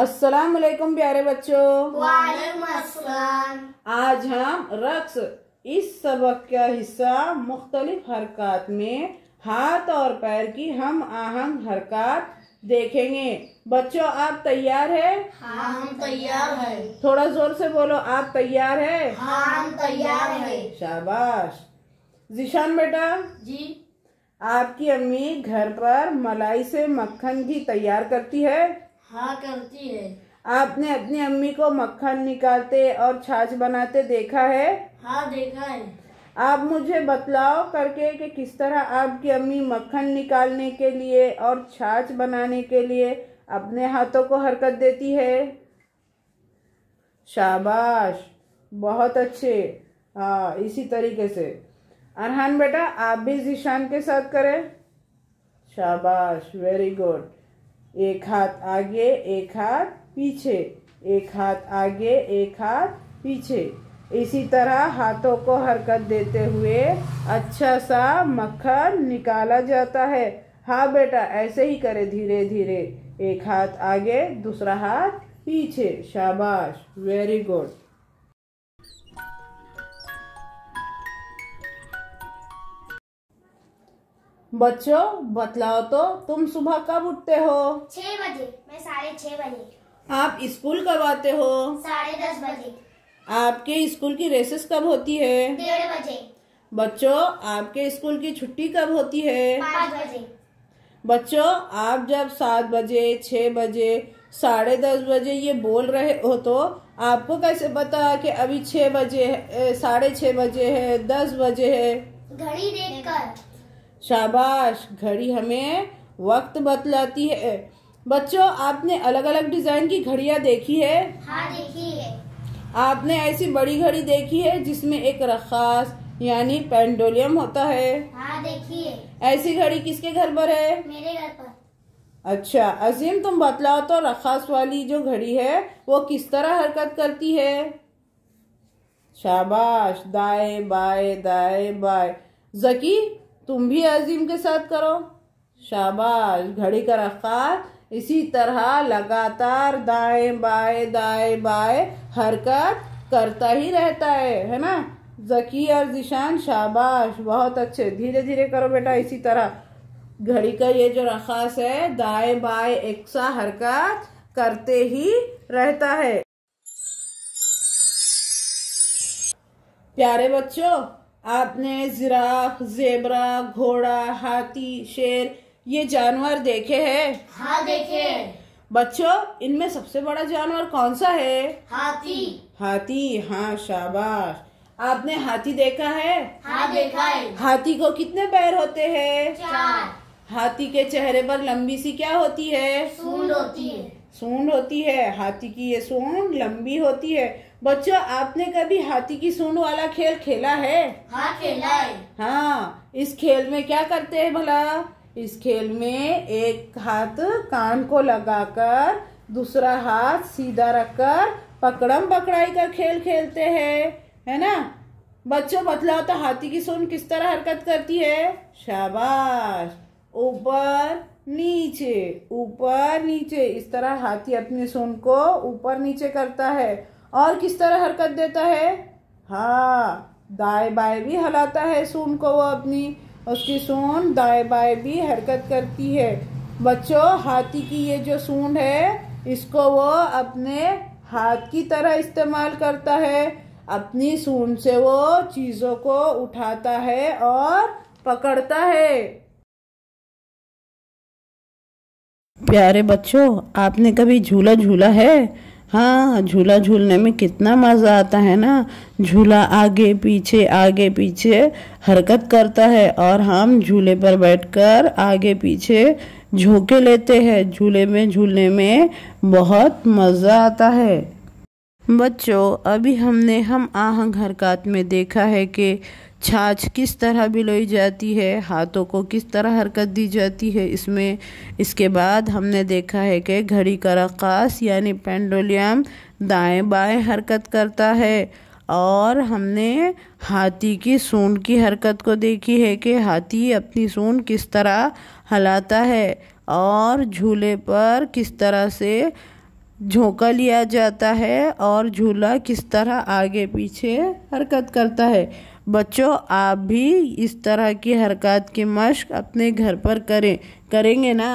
अस्सलाम वालेकुम प्यारे बच्चों आज हम रक्स इस सबक का हिस्सा मुख्तलिफ हरकत में हाथ और पैर की हम आहंग हरकत देखेंगे बच्चों आप तैयार है हाँ हम तैयार है थोड़ा जोर से बोलो आप तैयार है हाँ हम तैयार है शाबाश जिशान बेटा जी आपकी अम्मी घर पर मलाई से मक्खन भी तैयार करती है हाँ करती है आपने अपनी अम्मी को मक्खन निकालते और छाछ बनाते देखा है हाँ देखा है आप मुझे बतलाओ करके कि किस तरह आपकी अम्मी मक्खन निकालने के लिए और छाछ बनाने के लिए अपने हाथों को हरकत देती है शाबाश बहुत अच्छे हाँ इसी तरीके से अरहान बेटा आप भी जिशान के साथ करें शाबाश वेरी गुड एक हाथ आगे एक हाथ पीछे एक हाथ आगे एक हाथ पीछे इसी तरह हाथों को हरकत देते हुए अच्छा सा मक्खन निकाला जाता है हाँ बेटा ऐसे ही करे धीरे धीरे एक हाथ आगे दूसरा हाथ पीछे शाबाश वेरी गुड बच्चों बतलाओ तो तुम सुबह कब उठते हो छह बजे मैं साढ़े छह बजे आप स्कूल कब आते हो साढ़े दस बजे आपके स्कूल की रेसेस कब होती है डेढ़ बजे बच्चों आपके स्कूल की छुट्टी कब होती है पाँच बजे बच्चों आप जब सात बजे छः बजे साढ़े दस बजे ये बोल रहे हो तो आपको कैसे पता कि अभी छः बजे साढ़े छः बजे है दस बजे है घड़ी देखकर शाबाश घड़ी हमें वक्त बतलाती है बच्चों आपने अलग अलग डिजाइन की घड़िया देखी है हाँ देखी है आपने ऐसी बड़ी घड़ी देखी है जिसमें एक रखास यानी पेंडोलियम होता है हाँ देखी है ऐसी घड़ी किसके घर पर है मेरे घर पर अच्छा अजीम तुम बतलाओ तो रखास वाली जो घड़ी है वो किस तरह हरकत करती है शाबाश दाए बाए दाए बाए जकी तुम भी अजीम के साथ करो शाबाश घड़ी का रफ्तार इसी तरह लगातार दाएं बाएं दाएं बाएं हरकत करता ही रहता है है ना जकी और जिशान शाबाश बहुत अच्छे धीरे धीरे करो बेटा इसी तरह घड़ी का ये जो रखास है दाएं बाएं एक सा हरकत करते ही रहता है प्यारे बच्चों आपने जिराफ जेबरा घोड़ा हाथी शेर ये जानवर देखे हैं हाँ देखे बच्चों इनमें सबसे बड़ा जानवर कौन सा है हाथी हाथी हाँ शाबाश आपने हाथी देखा है हाँ देखा है हाथी को कितने पैर होते हैं चार हाथी के चेहरे पर लंबी सी क्या होती है सूंड होती है सूंड होती है हाथी की ये सूंड लंबी होती है बच्चों आपने कभी हाथी की सूंड वाला खेल खेला है हाँ खेला है हाँ इस खेल में क्या करते हैं भला इस खेल में एक हाथ कान को लगाकर दूसरा हाथ सीधा रखकर पकड़म पकड़ाई का खेल खेलते हैं है ना बच्चों बतलाओ तो हाथी की सूंड किस तरह हरकत करती है शाबाश ऊपर नीचे ऊपर नीचे इस तरह हाथी अपनी सून को ऊपर नीचे करता है और किस तरह हरकत देता है हाँ दाएं बाएं भी हलाता है सून को वो अपनी उसकी सून दाएं बाएं भी हरकत करती है बच्चों हाथी की ये जो सूंड है इसको वो अपने हाथ की तरह इस्तेमाल करता है अपनी सूंड से वो चीज़ों को उठाता है और पकड़ता है प्यारे बच्चों आपने कभी झूला झूला है हाँ झूला झूलने में कितना मज़ा आता है ना झूला आगे पीछे आगे पीछे हरकत करता है और हम झूले पर बैठकर आगे पीछे झोंके लेते हैं झूले में झूलने में बहुत मज़ा आता है बच्चों अभी हमने हम आहंग हरकत में देखा है कि छाछ किस तरह बिलोई जाती है हाथों को किस तरह हरकत दी जाती है इसमें इसके बाद हमने देखा है कि घड़ी का रकास यानी पेंडोलियम दाएं बाएं हरकत करता है और हमने हाथी की सून की हरकत को देखी है कि हाथी अपनी सून किस तरह हलाता है और झूले पर किस तरह से झोंका लिया जाता है और झूला किस तरह आगे पीछे हरकत करता है बच्चों आप भी इस तरह की हरकत की मश्क अपने घर पर करें करेंगे ना